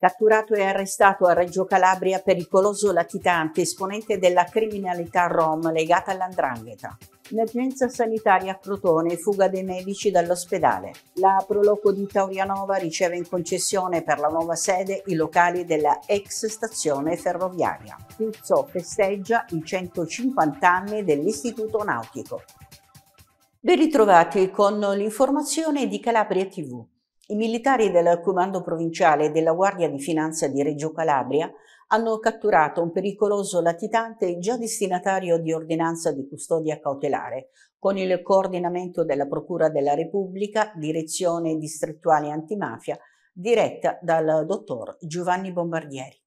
Catturato e arrestato a Reggio Calabria pericoloso latitante esponente della criminalità rom legata all'andrangheta. Emergenza sanitaria a Crotone, fuga dei medici dall'ospedale. La Proloco di Taurianova riceve in concessione per la nuova sede i locali della ex stazione ferroviaria. Puzzo festeggia i 150 anni dell'Istituto Nautico. Ben ritrovati con l'informazione di Calabria TV. I militari del Comando Provinciale e della Guardia di Finanza di Reggio Calabria hanno catturato un pericoloso latitante già destinatario di ordinanza di custodia cautelare, con il coordinamento della Procura della Repubblica, direzione distrettuale antimafia, diretta dal dottor Giovanni Bombardieri.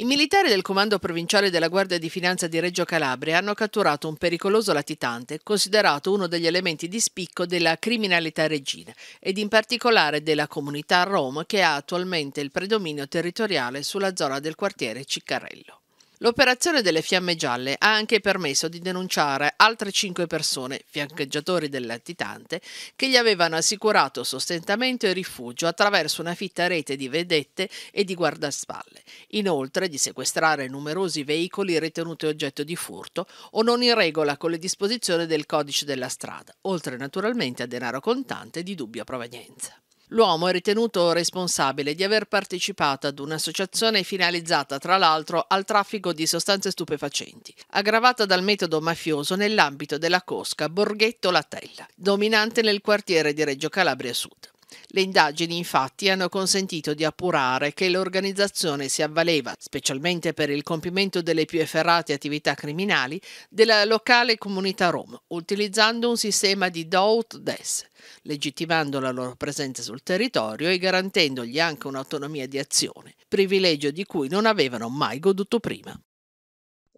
I militari del Comando Provinciale della Guardia di Finanza di Reggio Calabria hanno catturato un pericoloso latitante, considerato uno degli elementi di spicco della criminalità regina ed in particolare della comunità Rom che ha attualmente il predominio territoriale sulla zona del quartiere Ciccarello. L'operazione delle fiamme gialle ha anche permesso di denunciare altre cinque persone, fiancheggiatori del latitante, che gli avevano assicurato sostentamento e rifugio attraverso una fitta rete di vedette e di guardaspalle, inoltre di sequestrare numerosi veicoli ritenuti oggetto di furto o non in regola con le disposizioni del codice della strada, oltre naturalmente a denaro contante di dubbia provenienza. L'uomo è ritenuto responsabile di aver partecipato ad un'associazione finalizzata tra l'altro al traffico di sostanze stupefacenti, aggravata dal metodo mafioso nell'ambito della cosca Borghetto Latella, dominante nel quartiere di Reggio Calabria Sud. Le indagini infatti hanno consentito di appurare che l'organizzazione si avvaleva, specialmente per il compimento delle più efferrate attività criminali, della locale comunità rom, utilizzando un sistema di Dout Des, legittimando la loro presenza sul territorio e garantendogli anche un'autonomia di azione, privilegio di cui non avevano mai goduto prima.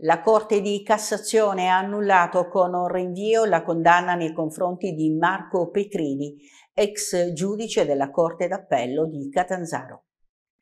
La Corte di Cassazione ha annullato con un rinvio la condanna nei confronti di Marco Petrini ex giudice della Corte d'Appello di Catanzaro.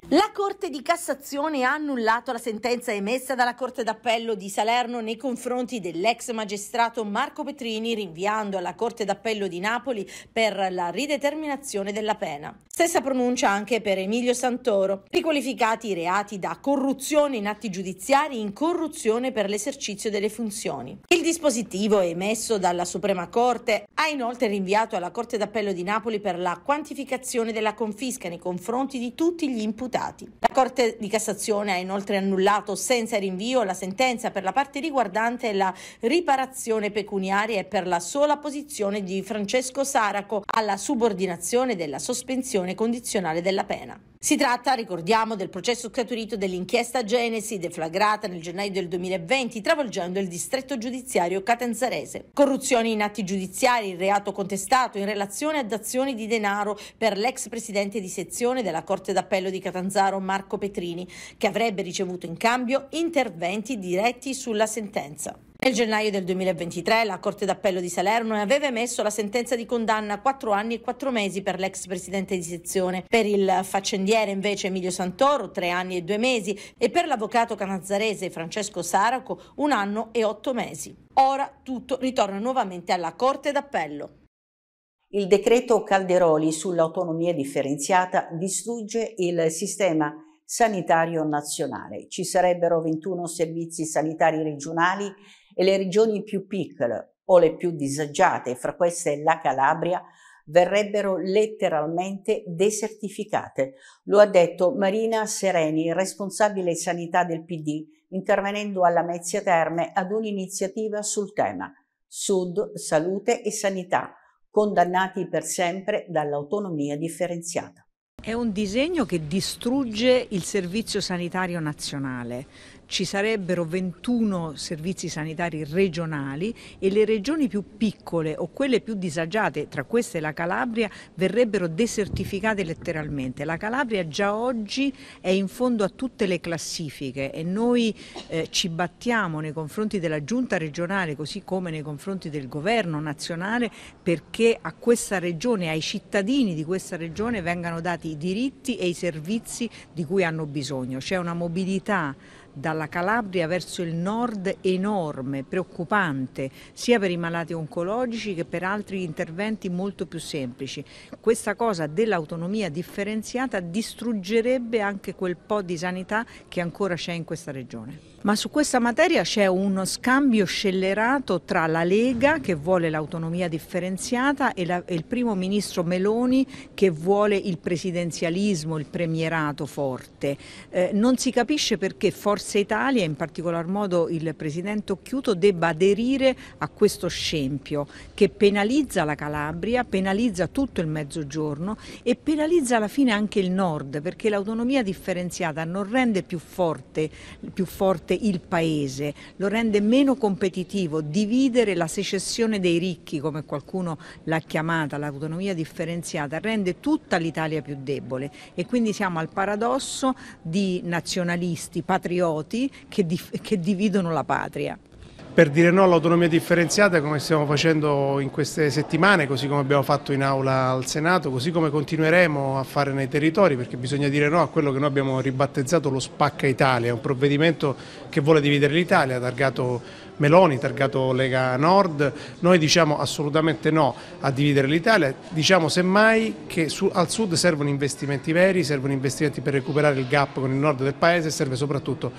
La Corte di Cassazione ha annullato la sentenza emessa dalla Corte d'Appello di Salerno nei confronti dell'ex magistrato Marco Petrini, rinviando alla Corte d'Appello di Napoli per la rideterminazione della pena. Stessa pronuncia anche per Emilio Santoro, riqualificati i reati da corruzione in atti giudiziari in corruzione per l'esercizio delle funzioni. Il dispositivo emesso dalla Suprema Corte ha inoltre rinviato alla Corte d'Appello di Napoli per la quantificazione della confisca nei confronti di tutti gli imputati imputati. La Corte di Cassazione ha inoltre annullato senza rinvio la sentenza per la parte riguardante la riparazione pecuniaria e per la sola posizione di Francesco Saraco alla subordinazione della sospensione condizionale della pena. Si tratta, ricordiamo, del processo scaturito dell'inchiesta Genesi deflagrata nel gennaio del 2020 travolgendo il distretto giudiziario catanzarese. Corruzione in atti giudiziari, reato contestato in relazione ad azioni di denaro per l'ex presidente di sezione della Corte d'Appello di Catanzarese. Catanzaro Marco Petrini, che avrebbe ricevuto in cambio interventi diretti sulla sentenza. Nel gennaio del 2023 la Corte d'Appello di Salerno aveva emesso la sentenza di condanna a 4 anni e 4 mesi per l'ex presidente di sezione, per il faccendiere invece Emilio Santoro 3 anni e 2 mesi e per l'avvocato canazzarese Francesco Saraco 1 anno e 8 mesi. Ora tutto ritorna nuovamente alla Corte d'Appello. Il decreto Calderoli sull'autonomia differenziata distrugge il sistema sanitario nazionale. Ci sarebbero 21 servizi sanitari regionali e le regioni più piccole o le più disagiate, fra queste la Calabria, verrebbero letteralmente desertificate. Lo ha detto Marina Sereni, responsabile sanità del PD, intervenendo alla Mezzia Terme ad un'iniziativa sul tema Sud, Salute e Sanità condannati per sempre dall'autonomia differenziata. È un disegno che distrugge il Servizio Sanitario Nazionale, ci sarebbero 21 servizi sanitari regionali e le regioni più piccole o quelle più disagiate, tra queste la Calabria, verrebbero desertificate letteralmente. La Calabria già oggi è in fondo a tutte le classifiche e noi eh, ci battiamo nei confronti della giunta regionale così come nei confronti del governo nazionale perché a questa regione, ai cittadini di questa regione vengano dati i diritti e i servizi di cui hanno bisogno. C'è una mobilità dalla Calabria verso il nord enorme, preoccupante, sia per i malati oncologici che per altri interventi molto più semplici. Questa cosa dell'autonomia differenziata distruggerebbe anche quel po' di sanità che ancora c'è in questa regione. Ma su questa materia c'è uno scambio scellerato tra la Lega che vuole l'autonomia differenziata e, la, e il primo ministro Meloni che vuole il presidenzialismo, il premierato forte. Eh, non si capisce perché forse Forza Italia, in particolar modo il Presidente Occhiuto, debba aderire a questo scempio che penalizza la Calabria, penalizza tutto il Mezzogiorno e penalizza alla fine anche il Nord, perché l'autonomia differenziata non rende più forte, più forte il Paese, lo rende meno competitivo, dividere la secessione dei ricchi, come qualcuno l'ha chiamata, l'autonomia differenziata, rende tutta l'Italia più debole e quindi siamo al paradosso di nazionalisti, patrioti, idioti che, dif- che dividono la patria per dire no all'autonomia differenziata come stiamo facendo in queste settimane, così come abbiamo fatto in aula al Senato, così come continueremo a fare nei territori, perché bisogna dire no a quello che noi abbiamo ribattezzato lo Spacca Italia, un provvedimento che vuole dividere l'Italia, targato Meloni, targato Lega Nord, noi diciamo assolutamente no a dividere l'Italia, diciamo semmai che su, al sud servono investimenti veri, servono investimenti per recuperare il gap con il nord del paese, e serve soprattutto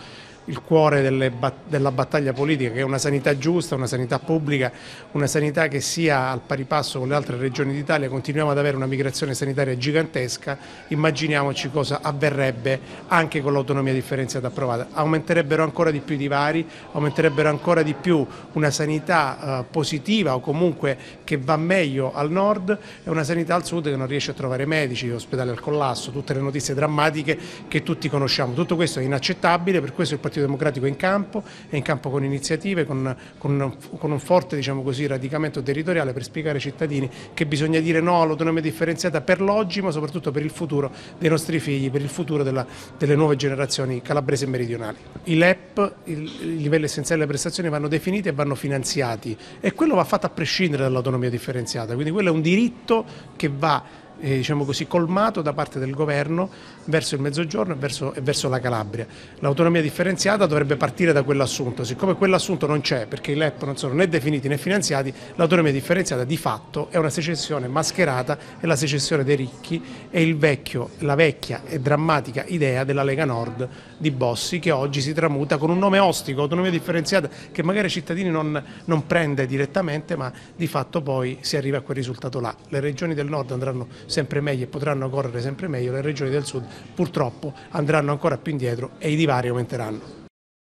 il cuore delle, della battaglia politica, che è una sanità giusta, una sanità pubblica, una sanità che sia al pari passo con le altre regioni d'Italia, continuiamo ad avere una migrazione sanitaria gigantesca, immaginiamoci cosa avverrebbe anche con l'autonomia differenziata approvata, aumenterebbero ancora di più i divari, aumenterebbero ancora di più una sanità eh, positiva o comunque che va meglio al nord e una sanità al sud che non riesce a trovare medici, ospedali al collasso, tutte le notizie drammatiche che tutti conosciamo, tutto questo è inaccettabile, per questo il Partito Democratico in campo, è in campo con iniziative, con, con, con un forte diciamo così, radicamento territoriale per spiegare ai cittadini che bisogna dire no all'autonomia differenziata per l'oggi ma soprattutto per il futuro dei nostri figli, per il futuro della, delle nuove generazioni calabresi e meridionali. I LEP, i livelli essenziali delle prestazioni vanno definiti e vanno finanziati e quello va fatto a prescindere dall'autonomia differenziata, quindi quello è un diritto che va eh, diciamo così, colmato da parte del governo verso il mezzogiorno e verso, e verso la Calabria. L'autonomia differenziata dovrebbe partire da quell'assunto, siccome quell'assunto non c'è perché i LEP non sono né definiti né finanziati, l'autonomia differenziata di fatto è una secessione mascherata, è la secessione dei ricchi, è vecchio, la vecchia e drammatica idea della Lega Nord di Bossi che oggi si tramuta con un nome ostico, autonomia differenziata, che magari i cittadini non, non prende direttamente ma di fatto poi si arriva a quel risultato là. Le regioni del nord andranno sempre meglio e potranno correre sempre meglio, le regioni del sud purtroppo andranno ancora più indietro e i divari aumenteranno.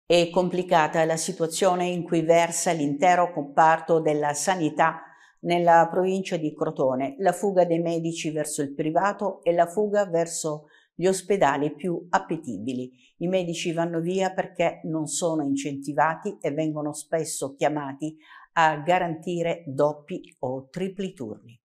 È complicata la situazione in cui versa l'intero comparto della sanità nella provincia di Crotone, la fuga dei medici verso il privato e la fuga verso il gli ospedali più appetibili. I medici vanno via perché non sono incentivati e vengono spesso chiamati a garantire doppi o tripli turni.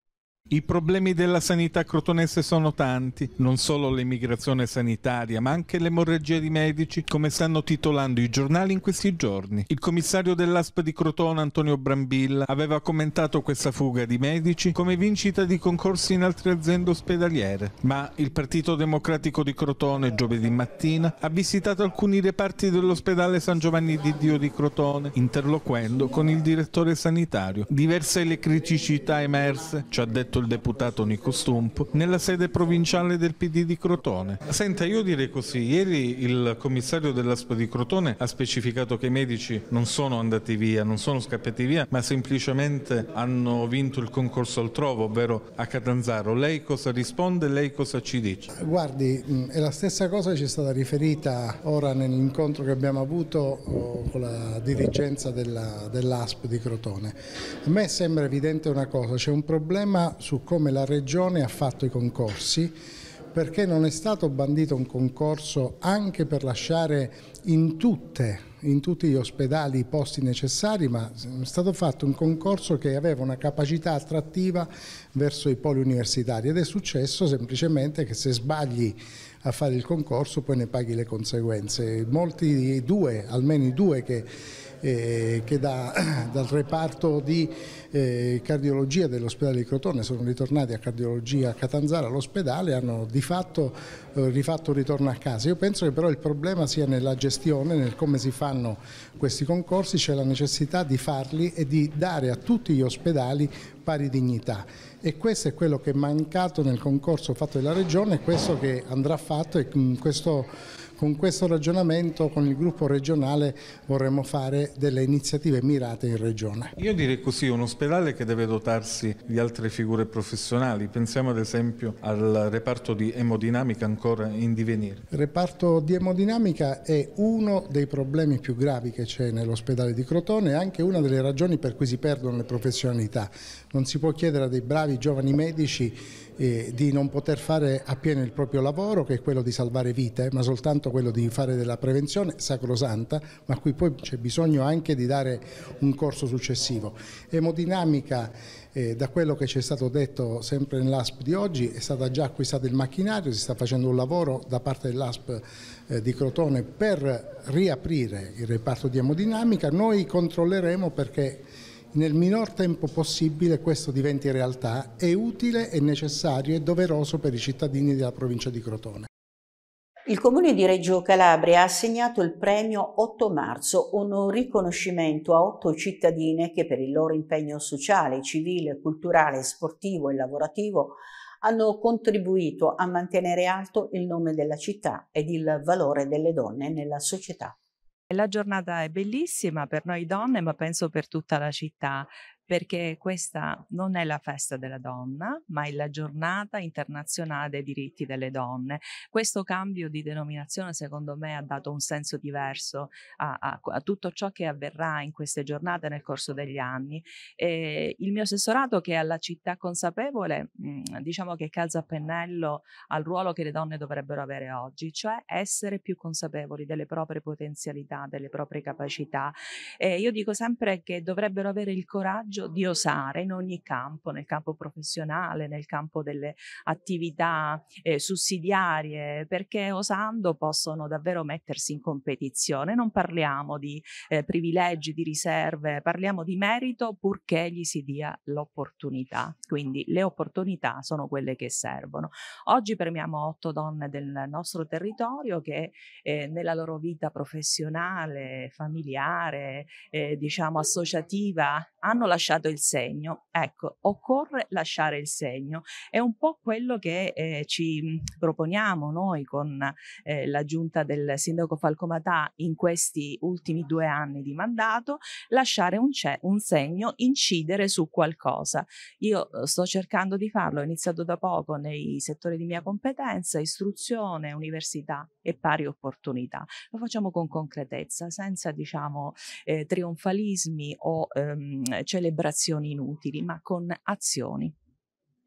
I problemi della sanità crotonese sono tanti, non solo l'emigrazione sanitaria, ma anche l'emorragia di medici, come stanno titolando i giornali in questi giorni. Il commissario dell'ASP di Crotone, Antonio Brambilla, aveva commentato questa fuga di medici come vincita di concorsi in altre aziende ospedaliere. Ma il Partito Democratico di Crotone, giovedì mattina, ha visitato alcuni reparti dell'ospedale San Giovanni di Dio di Crotone, interloquendo con il direttore sanitario. Diverse le criticità emerse, ci ha detto detto il deputato Nico Stump nella sede provinciale del PD di Crotone. Senta, io direi così, ieri il commissario dell'ASP di Crotone ha specificato che i medici non sono andati via, non sono scappati via, ma semplicemente hanno vinto il concorso altrove, ovvero a Catanzaro. Lei cosa risponde? Lei cosa ci dice? Guardi, è la stessa cosa che ci è stata riferita ora nell'incontro che abbiamo avuto oh, con la dirigenza dell'ASP di Crotone. A me sembra evidente una cosa, c'è un problema su come la Regione ha fatto i concorsi perché non è stato bandito un concorso anche per lasciare in, tutte, in tutti gli ospedali i posti necessari, ma è stato fatto un concorso che aveva una capacità attrattiva verso i poli universitari ed è successo semplicemente che se sbagli a fare il concorso poi ne paghi le conseguenze. Molti, due, almeno i due che eh, che da, dal reparto di eh, cardiologia dell'ospedale di Crotone sono ritornati a cardiologia a Catanzara all'ospedale hanno di fatto eh, rifatto un ritorno a casa. Io penso che però il problema sia nella gestione, nel come si fanno questi concorsi, c'è la necessità di farli e di dare a tutti gli ospedali pari dignità e questo è quello che è mancato nel concorso fatto dalla Regione e questo che andrà fatto e mm, questo con questo ragionamento con il gruppo regionale vorremmo fare delle iniziative mirate in regione. Io direi così, un ospedale che deve dotarsi di altre figure professionali, pensiamo ad esempio al reparto di emodinamica ancora in divenire. Il reparto di emodinamica è uno dei problemi più gravi che c'è nell'ospedale di Crotone e anche una delle ragioni per cui si perdono le professionalità. Non si può chiedere a dei bravi giovani medici eh, di non poter fare appieno il proprio lavoro, che è quello di salvare vite, ma soltanto certo quello di fare della prevenzione sacrosanta, ma qui poi c'è bisogno anche di dare un corso successivo. Emodinamica, eh, da quello che ci è stato detto sempre nell'ASP di oggi, è stata già acquistata il macchinario, si sta facendo un lavoro da parte dell'ASP eh, di Crotone per riaprire il reparto di emodinamica. Noi controlleremo perché nel minor tempo possibile questo diventi realtà, è utile, è necessario e doveroso per i cittadini della provincia di Crotone. Il Comune di Reggio Calabria ha assegnato il premio 8 marzo, un riconoscimento a otto cittadine che per il loro impegno sociale, civile, culturale, sportivo e lavorativo hanno contribuito a mantenere alto il nome della città ed il valore delle donne nella società. La giornata è bellissima per noi donne, ma penso per tutta la città perché questa non è la festa della donna, ma è la giornata internazionale dei diritti delle donne. Questo cambio di denominazione secondo me ha dato un senso diverso a, a, a tutto ciò che avverrà in queste giornate nel corso degli anni. E eh, il mio assessorato che è alla città consapevole, mm, diciamo che calza a pennello al ruolo che le donne dovrebbero avere oggi, cioè essere più consapevoli delle proprie potenzialità, delle proprie capacità. E io dico sempre che dovrebbero avere il coraggio coraggio di osare in ogni campo, nel campo professionale, nel campo delle attività eh, sussidiarie, perché osando possono davvero mettersi in competizione. Non parliamo di eh, privilegi, di riserve, parliamo di merito purché gli si dia l'opportunità. Quindi le opportunità sono quelle che servono. Oggi premiamo otto donne del nostro territorio che eh, nella loro vita professionale, familiare, eh, diciamo associativa, hanno lasciato lasciato il segno. Ecco, occorre lasciare il segno. È un po' quello che eh, ci mm, proponiamo noi con eh, la giunta del sindaco Falcomatà in questi ultimi due anni di mandato, lasciare un, un segno, incidere su qualcosa. Io eh, sto cercando di farlo, ho iniziato da poco nei settori di mia competenza, istruzione, università e pari opportunità. Lo facciamo con concretezza, senza diciamo eh, trionfalismi o ehm, celebrazioni celebrazioni inutili, ma con azioni.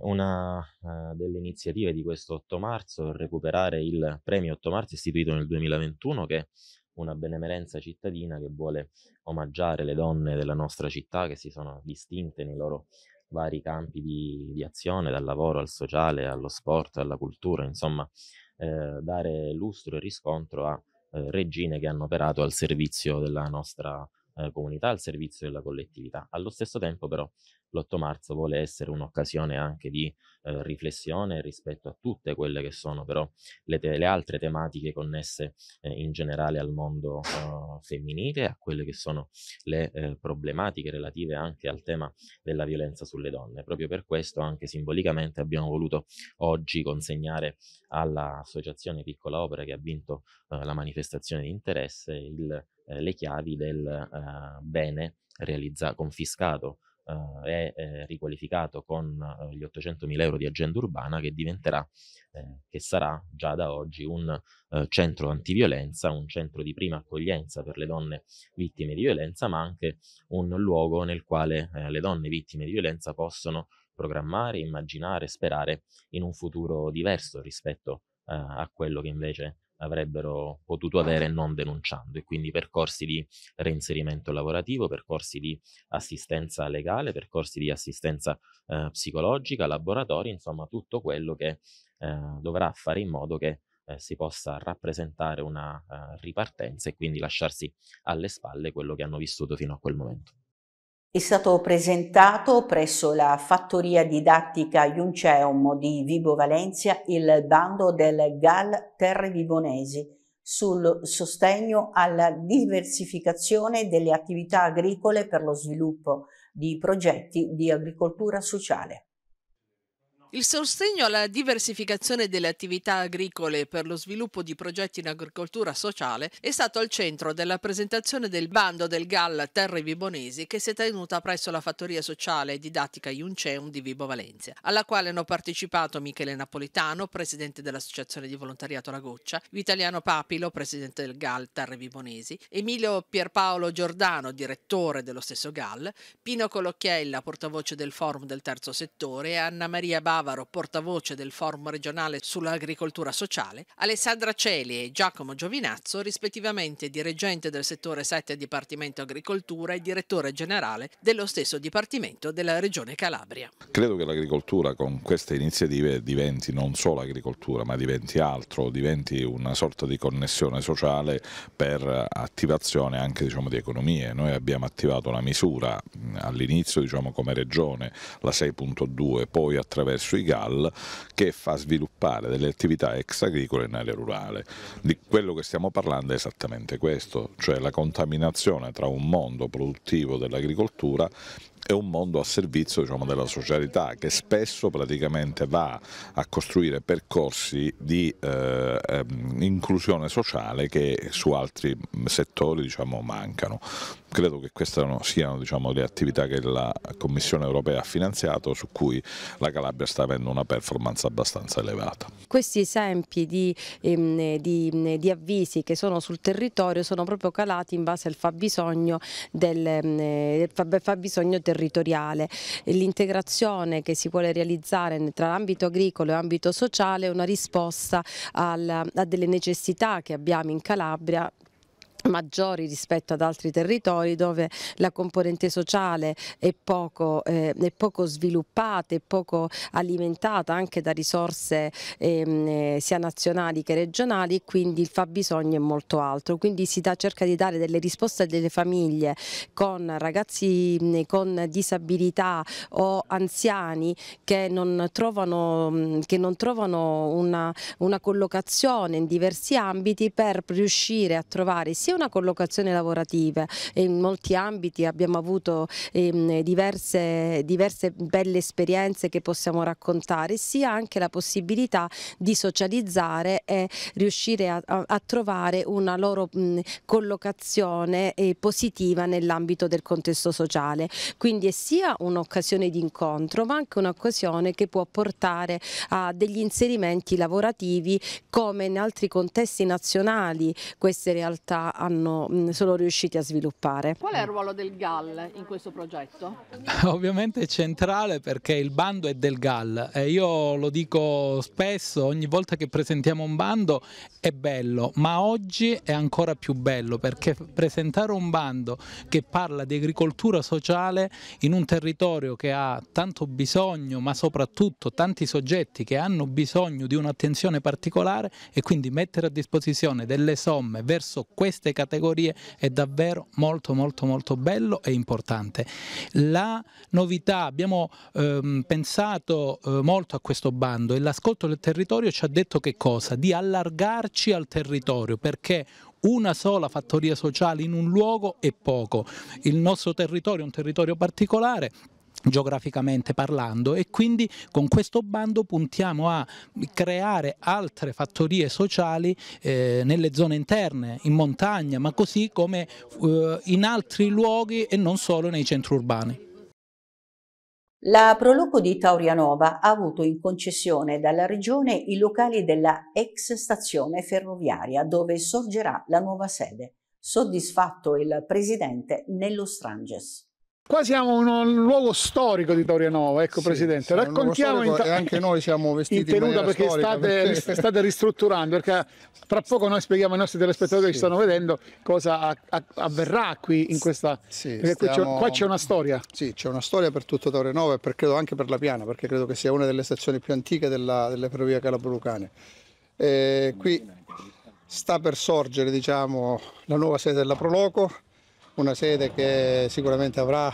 Una uh, delle iniziative di questo 8 marzo è recuperare il premio 8 marzo istituito nel 2021 che è una benemerenza cittadina che vuole omaggiare le donne della nostra città che si sono distinte nei loro vari campi di, di azione, dal lavoro al sociale, allo sport, alla cultura, insomma, eh, dare lustro e riscontro a eh, regine che hanno operato al servizio della nostra città eh, comunità, al servizio della collettività. Allo stesso tempo però l'8 marzo vuole essere un'occasione anche di eh, riflessione rispetto a tutte quelle che sono però le, te- le altre tematiche connesse eh, in generale al mondo eh, femminile, a quelle che sono le eh, problematiche relative anche al tema della violenza sulle donne. Proprio per questo anche simbolicamente abbiamo voluto oggi consegnare all'associazione Piccola Opera che ha vinto eh, la manifestazione di interesse il eh, le chiavi del eh, bene realizza- confiscato eh, e eh, riqualificato con gli 800.000 euro di agenda urbana che diventerà, che sarà già da oggi un centro antiviolenza, un centro di prima accoglienza per le donne vittime di violenza, ma anche un luogo nel quale le donne vittime di violenza possono programmare, immaginare, sperare in un futuro diverso rispetto eh, a quello che invece avrebbero potuto avere non denunciando e quindi percorsi di reinserimento lavorativo, percorsi di assistenza legale, percorsi di assistenza eh, psicologica, laboratori, insomma tutto quello che eh, dovrà fare in modo che eh, si possa rappresentare una eh, ripartenza e quindi lasciarsi alle spalle quello che hanno vissuto fino a quel momento. È stato presentato presso la fattoria didattica Iunceum di Vibo Valencia il bando del GAL Terre Vibonesi sul sostegno alla diversificazione delle attività agricole per lo sviluppo di progetti di agricoltura sociale. Il sostegno alla diversificazione delle attività agricole per lo sviluppo di progetti in agricoltura sociale è stato al centro della presentazione del bando del GAL Terre Vibonesi che si è tenuta presso la Fattoria Sociale e Didattica Iunceum di Vibo Valencia, alla quale hanno partecipato Michele Napolitano, presidente dell'Associazione di Volontariato La Goccia, Vitaliano Papilo, presidente del GAL Terre Vibonesi, Emilio Pierpaolo Giordano, direttore dello stesso GAL, Pino Colocchiella, portavoce del Forum del Terzo Settore e Anna Maria Bauer Avaro, portavoce del forum regionale sull'agricoltura sociale, Alessandra Celi e Giacomo Giovinazzo, rispettivamente dirigente del settore 7 Dipartimento Agricoltura e direttore generale dello stesso Dipartimento della Regione Calabria. Credo che l'agricoltura con queste iniziative diventi non solo agricoltura ma diventi altro, diventi una sorta di connessione sociale per attivazione anche diciamo, di economie. Noi abbiamo attivato una misura all'inizio diciamo, come regione, la 6.2, poi attraverso sui GAL che fa sviluppare delle attività ex agricole in area rurale. Di quello che stiamo parlando è esattamente questo, cioè la contaminazione tra un mondo produttivo dell'agricoltura è un mondo a servizio diciamo, della socialità che spesso praticamente va a costruire percorsi di eh, ehm, inclusione sociale che su altri settori diciamo, mancano. Credo che queste siano diciamo, le attività che la Commissione europea ha finanziato su cui la Calabria sta avendo una performance abbastanza elevata. Questi esempi di, ehm, di, di avvisi che sono sul territorio sono proprio calati in base al fabbisogno, del, ehm, del fabbisogno territoriale. L'integrazione che si vuole realizzare tra l'ambito agricolo e l'ambito sociale è una risposta al, a delle necessità che abbiamo in Calabria maggiori rispetto ad altri territori dove la componente sociale è poco, eh, è poco sviluppata, e poco alimentata anche da risorse ehm, eh, sia nazionali che regionali e quindi il fabbisogno è molto alto. Quindi si da, cerca di dare delle risposte a delle famiglie con ragazzi con disabilità o anziani che non trovano, che non trovano una, una collocazione in diversi ambiti per riuscire a trovare sia una collocazione lavorativa. In molti ambiti abbiamo avuto ehm, diverse, diverse, belle esperienze che possiamo raccontare, sia anche la possibilità di socializzare e riuscire a, a, a trovare una loro mh, collocazione eh, positiva nell'ambito del contesto sociale. Quindi è sia un'occasione di incontro, ma anche un'occasione che può portare a degli inserimenti lavorativi come in altri contesti nazionali queste realtà hanno, mm, sono riusciti a sviluppare. Qual è il ruolo del GAL in questo progetto? Ovviamente è centrale perché il bando è del GAL e io lo dico spesso, ogni volta che presentiamo un bando è bello, ma oggi è ancora più bello perché presentare un bando che parla di agricoltura sociale in un territorio che ha tanto bisogno, ma soprattutto tanti soggetti che hanno bisogno di un'attenzione particolare e quindi mettere a disposizione delle somme verso queste queste categorie è davvero molto molto molto bello e importante. La novità, abbiamo ehm, pensato eh, molto a questo bando e l'ascolto del territorio ci ha detto che cosa? Di allargarci al territorio perché una sola fattoria sociale in un luogo è poco. Il nostro territorio è un territorio particolare geograficamente parlando e quindi con questo bando puntiamo a creare altre fattorie sociali eh, nelle zone interne, in montagna, ma così come eh, in altri luoghi e non solo nei centri urbani. La Proloco di Taurianova ha avuto in concessione dalla Regione i locali della ex stazione ferroviaria dove sorgerà la nuova sede. Soddisfatto il presidente Nello Stranges. Qua siamo in un luogo storico di Torianova, ecco sì, Presidente, raccontiamo storico, in anche noi siamo vestiti in tenuta perché storica, state, perché... state ristrutturando, perché tra poco noi spieghiamo ai nostri telespettatori sì. che stanno vedendo cosa avverrà qui in questa... Sì, stiamo... Qua c'è una storia. Sì, c'è una storia per tutto Torianova e per, credo anche per la Piana, perché credo che sia una delle stazioni più antiche della, delle ferrovie calabrucane. Eh, qui sta per sorgere diciamo, la nuova sede della Proloco, una sede che sicuramente avrà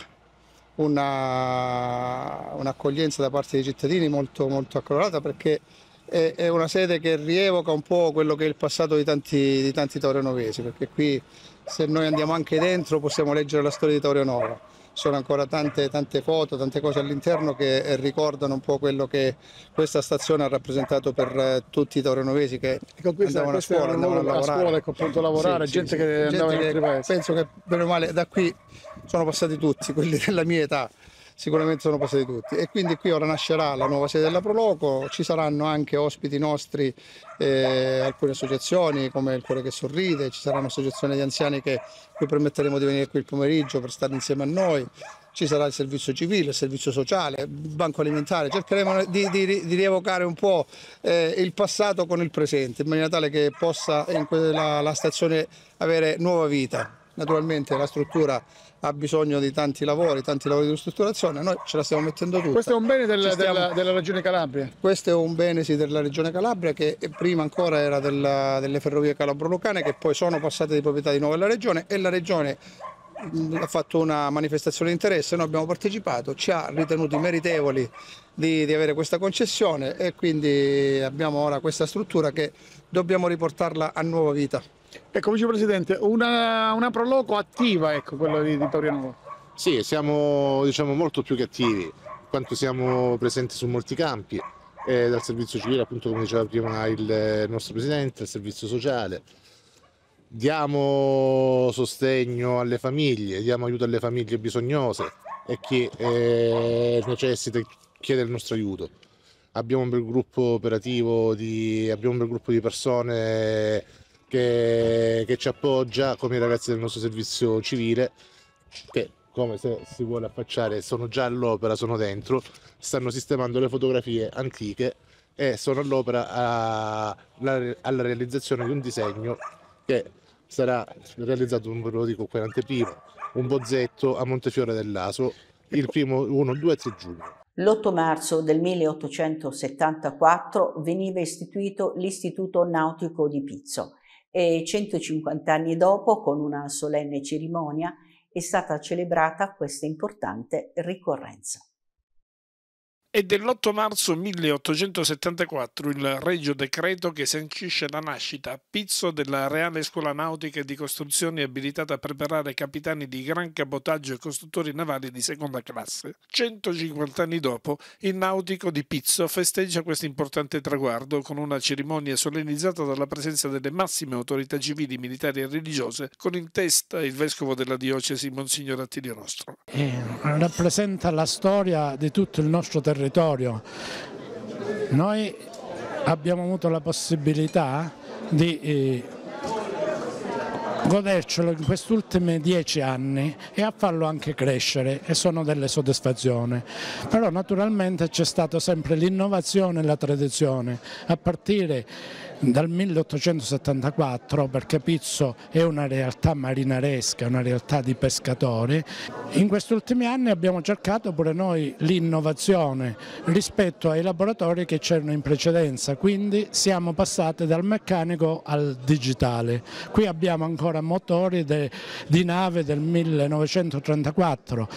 un'accoglienza da parte dei cittadini molto, molto accurata perché è, è, una sede che rievoca un po' quello che è il passato di tanti, di tanti taurenovesi perché qui se noi andiamo anche dentro possiamo leggere la storia di Taureonova sono ancora tante, tante foto, tante cose all'interno che eh, ricordano un po' quello che questa stazione ha rappresentato per eh, tutti i taurenovesi che ecco, questa, andavano a scuola, andavano a lavorare. A scuola, ecco, appunto, lavorare sì, gente sì, che gente in altri paesi. Penso che bene o male da qui sono passati tutti, quelli della mia età sicuramente sono passati tutti. E quindi qui ora nascerà la nuova sede della Proloco, ci saranno anche ospiti nostri eh, alcune associazioni come il Cuore che Sorride, ci saranno associazioni di anziani che vi permetteremo di venire qui il pomeriggio per stare insieme a noi, ci sarà il servizio civile, il servizio sociale, il banco alimentare, cercheremo di, di, di rievocare un po' eh, il passato con il presente in maniera tale che possa la, la stazione avere nuova vita. Naturalmente la struttura ha bisogno di tanti lavori, tanti lavori di ristrutturazione, noi ce la stiamo mettendo tutta. Questo è un bene del, stiamo... della, della, regione Calabria? Questo è un bene sì, della regione Calabria che prima ancora era della, delle ferrovie calabro-lucane che poi sono passate di proprietà di nuovo alla regione e la regione ha fatto una manifestazione di interesse, noi abbiamo partecipato, ci ha ritenuti meritevoli di, di, avere questa concessione e quindi abbiamo ora questa struttura che dobbiamo riportarla a nuova vita. Ecco, vicepresidente, una, una Proloco attiva, ecco, quella di, di Tauriano. Sì, siamo diciamo, molto più che attivi, quanto siamo presenti su molti campi, eh, dal servizio civile, appunto come diceva prima il nostro presidente, al servizio sociale. Diamo sostegno alle famiglie, diamo aiuto alle famiglie bisognose e chi eh, necessita chiede il nostro aiuto. Abbiamo un bel gruppo operativo, di, abbiamo un bel gruppo di persone che, che ci appoggia, come i ragazzi del nostro servizio civile, che come se si vuole affacciare sono già all'opera, sono dentro, stanno sistemando le fotografie antiche e sono all'opera alla, alla realizzazione di un disegno che sarà realizzato, un lo dico qua in anteprima, un bozzetto a Montefiore del Laso il primo 1, 2 e 3 giugno. L'8 marzo del 1874 veniva istituito l'Istituto Nautico di Pizzo e 150 anni dopo, con una solenne cerimonia, è stata celebrata questa importante ricorrenza. È dell'8 marzo 1874 il regio decreto che sancisce la nascita a Pizzo della Reale Scuola Nautica e di Costruzioni abilitata a preparare capitani di gran cabotaggio e costruttori navali di seconda classe. 150 anni dopo, il nautico di Pizzo festeggia questo importante traguardo con una cerimonia solennizzata dalla presenza delle massime autorità civili, militari e religiose, con in testa il vescovo della diocesi, Monsignor Attilio Nostro. Eh, rappresenta la storia di tutto il nostro territorio territorio. Noi abbiamo avuto la possibilità di eh, godercelo in questi ultimi dieci anni e a farlo anche crescere e sono delle soddisfazioni. Però naturalmente c'è stata sempre l'innovazione e la tradizione, a partire dal 1874 perché Pizzo è una realtà marinaresca, una realtà di pescatori. In questi ultimi anni abbiamo cercato pure noi l'innovazione rispetto ai laboratori che c'erano in precedenza, quindi siamo passati dal meccanico al digitale. Qui abbiamo ancora motori de, di nave del 1934,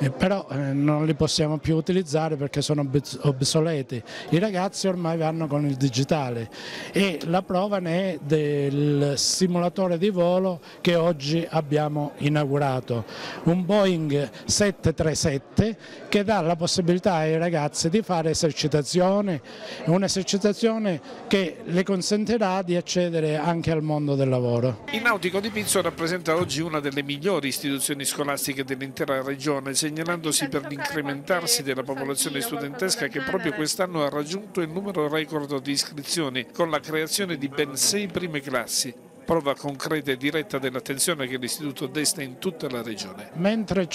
eh, però eh, non li possiamo più utilizzare perché sono obsoleti. I ragazzi ormai vanno con il digitale e la prova ne è del simulatore di volo che oggi abbiamo inaugurato, un Boeing 737 che dà la possibilità ai ragazzi di fare esercitazione, un'esercitazione che le consentirà di accedere anche al mondo del lavoro. Il Nautico di Pizzo rappresenta oggi una delle migliori istituzioni scolastiche dell'intera regione, segnalandosi per l'incrementarsi della popolazione studentesca che proprio quest'anno ha raggiunto il numero record di iscrizioni con la creazione creazione di ben sei prime classi, prova concreta e diretta dell'attenzione che l'istituto desta in tutta la regione. Mentre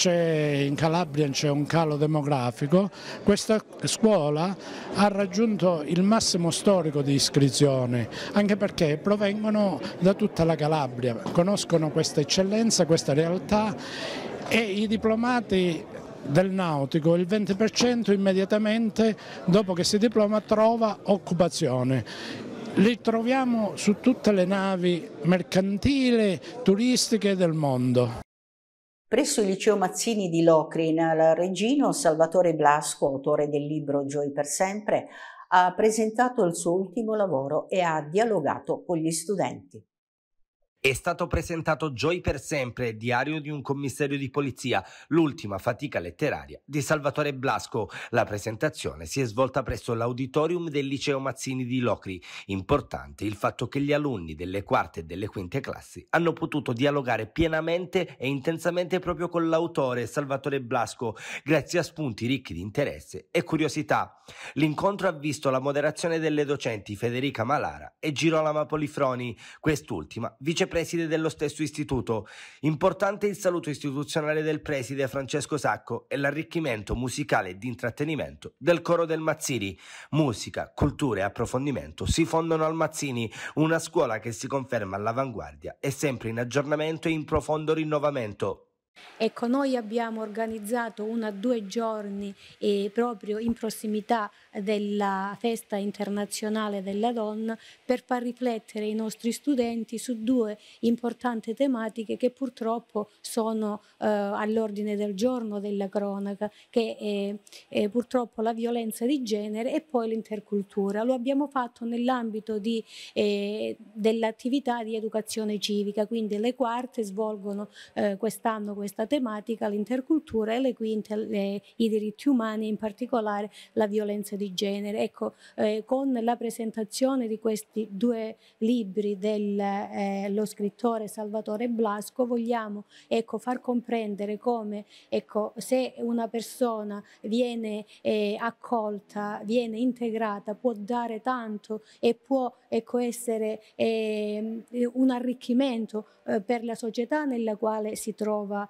in Calabria c'è un calo demografico, questa scuola ha raggiunto il massimo storico di iscrizione, anche perché provengono da tutta la Calabria, conoscono questa eccellenza, questa realtà e i diplomati del nautico, il 20% immediatamente dopo che si diploma trova occupazione li troviamo su tutte le navi mercantili, turistiche del mondo. Presso il liceo Mazzini di Locrin, al Regino, Salvatore Blasco, autore del libro Gioi per sempre, ha presentato il suo ultimo lavoro e ha dialogato con gli studenti. È stato presentato Joy per sempre, diario di un commissario di polizia, l'ultima fatica letteraria di Salvatore Blasco. La presentazione si è svolta presso l'auditorium del liceo Mazzini di Locri. Importante il fatto che gli alunni delle quarte e delle quinte classi hanno potuto dialogare pienamente e intensamente proprio con l'autore Salvatore Blasco, grazie a spunti ricchi di interesse e curiosità. L'incontro ha visto la moderazione delle docenti Federica Malara e Girolama Polifroni, quest'ultima vicepresidente preside dello stesso istituto. Importante il saluto istituzionale del preside Francesco Sacco e l'arricchimento musicale e di intrattenimento del coro del Mazzini. Musica, cultura e approfondimento si fondono al Mazzini, una scuola che si conferma all'avanguardia e sempre in aggiornamento e in profondo rinnovamento. Ecco, noi abbiamo organizzato una due giorni eh, proprio in prossimità della festa internazionale della donna per far riflettere i nostri studenti su due importanti tematiche che purtroppo sono eh, all'ordine del giorno della cronaca, che è, è purtroppo la violenza di genere e poi l'intercultura. Lo abbiamo fatto nell'ambito eh, dell'attività di educazione civica, quindi le quarte svolgono eh, quest'anno questa tematica, l'intercultura e le quinte, le, i diritti umani, in particolare la violenza di genere. Ecco, eh, con la presentazione di questi due libri dello eh, scrittore Salvatore Blasco vogliamo ecco, far comprendere come ecco, se una persona viene eh, accolta, viene integrata, può dare tanto e può ecco, essere ehm, un arricchimento eh, per la società nella quale si trova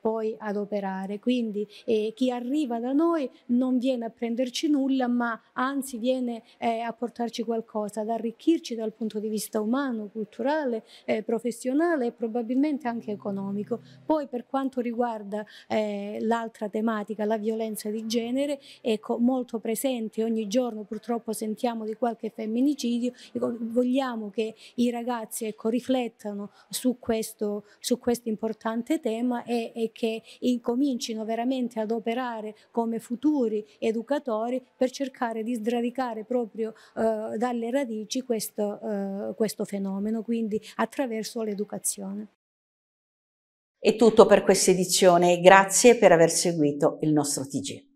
poi ad operare. Quindi eh, chi arriva da noi non viene a prenderci nulla, ma anzi viene eh, a portarci qualcosa, ad arricchirci dal punto di vista umano, culturale, eh, professionale e probabilmente anche economico. Poi per quanto riguarda eh, l'altra tematica, la violenza di genere, ecco, molto presente ogni giorno purtroppo sentiamo di qualche femminicidio, ecco, vogliamo che i ragazzi ecco, riflettano su questo, su questo importante tema e, e che incomincino veramente ad operare come futuri educatori per cercare di sradicare proprio eh, dalle radici questo, eh, questo fenomeno, quindi attraverso l'educazione. È tutto per questa edizione e grazie per aver seguito il nostro TG.